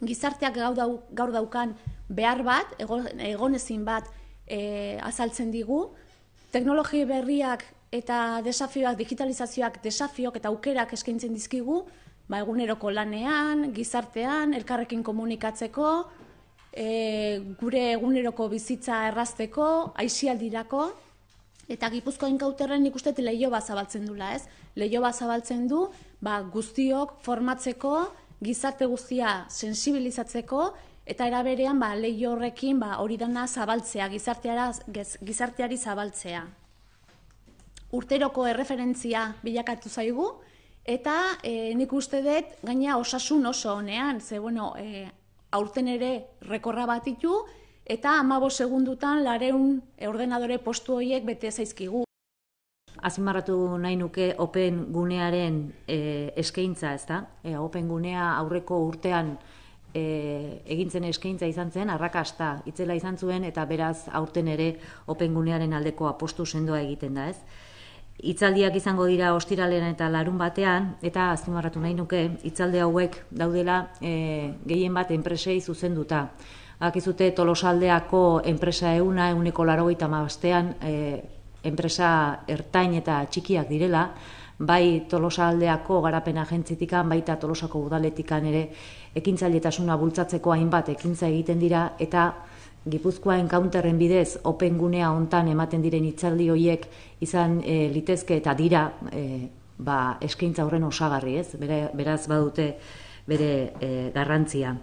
gizarteak gaur daukan behar bat, egonezin bat e, azaltzen digu, teknologi berriak eta desafioak, digitalizazioak desafiok eta aukerak eskaintzen dizkigu, ba, eguneroko lanean, gizartean, elkarrekin komunikatzeko, e, gure eguneroko bizitza errazteko, aisialdirako, eta gipuzko inkauterren ikustet lehio bat zabaltzen dula, ez? Lehio bat zabaltzen du, ba, guztiok formatzeko, gizarte guztia sensibilizatzeko eta eraberean ba lei horrekin ba hori dana zabaltzea gizarteara gizarteari zabaltzea. Urteroko erreferentzia bilakatu zaigu eta e, nik uste dut gaina osasun oso honean, ze bueno, e, aurten ere rekorra batitu, eta 15 segundutan 400 ordenadore postu hoiek bete zaizkigu azimarratu nahi nuke open gunearen e, eskaintza, ez da? E, open gunea aurreko urtean e, egintzen eskaintza izan zen, arrakasta itzela izan zuen, eta beraz aurten ere open gunearen aldeko apostu sendoa egiten da, ez? Itzaldiak izango dira ostiralean eta larun batean, eta azimarratu nahi nuke, itzalde hauek daudela e, gehien bat enpresei zuzenduta. Akizute tolosaldeako enpresa euna, euneko laro enpresa ertain eta txikiak direla, bai Tolosa aldeako garapen agentzitikan, bai eta Tolosako udaletikan ere ekintzailetasuna bultzatzeko hainbat ekintza egiten dira, eta Gipuzkoa enkaunterren bidez, open gunea ontan ematen diren itzaldi hoiek izan eh, litezke eta dira eh, ba, eskaintza horren osagarri, ez? Beraz badute bere e, eh, garrantzia.